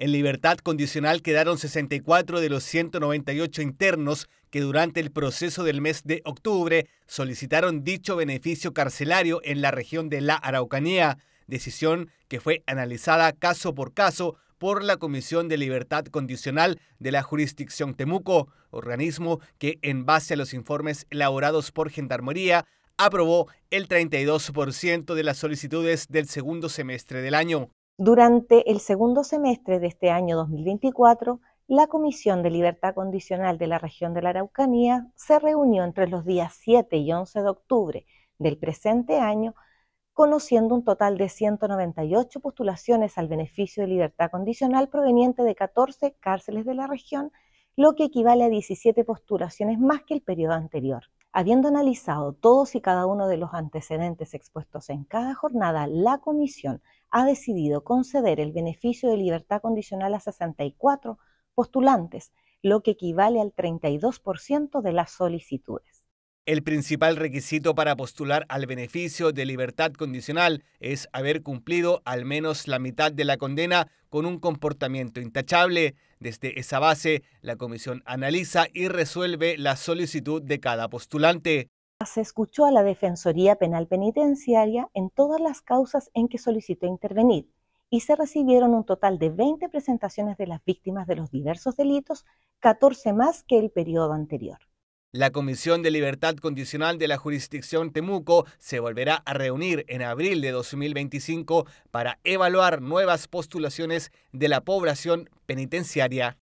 En libertad condicional quedaron 64 de los 198 internos que durante el proceso del mes de octubre solicitaron dicho beneficio carcelario en la región de la Araucanía, decisión que fue analizada caso por caso por la Comisión de Libertad Condicional de la Jurisdicción Temuco, organismo que en base a los informes elaborados por Gendarmería aprobó el 32% de las solicitudes del segundo semestre del año. Durante el segundo semestre de este año 2024, la Comisión de Libertad Condicional de la Región de la Araucanía se reunió entre los días 7 y 11 de octubre del presente año, conociendo un total de 198 postulaciones al beneficio de libertad condicional proveniente de 14 cárceles de la región, lo que equivale a 17 postulaciones más que el periodo anterior. Habiendo analizado todos y cada uno de los antecedentes expuestos en cada jornada, la Comisión ha decidido conceder el beneficio de libertad condicional a 64 postulantes, lo que equivale al 32% de las solicitudes. El principal requisito para postular al beneficio de libertad condicional es haber cumplido al menos la mitad de la condena con un comportamiento intachable. Desde esa base, la comisión analiza y resuelve la solicitud de cada postulante. Se escuchó a la Defensoría Penal Penitenciaria en todas las causas en que solicitó intervenir y se recibieron un total de 20 presentaciones de las víctimas de los diversos delitos, 14 más que el periodo anterior. La Comisión de Libertad Condicional de la Jurisdicción Temuco se volverá a reunir en abril de 2025 para evaluar nuevas postulaciones de la población penitenciaria.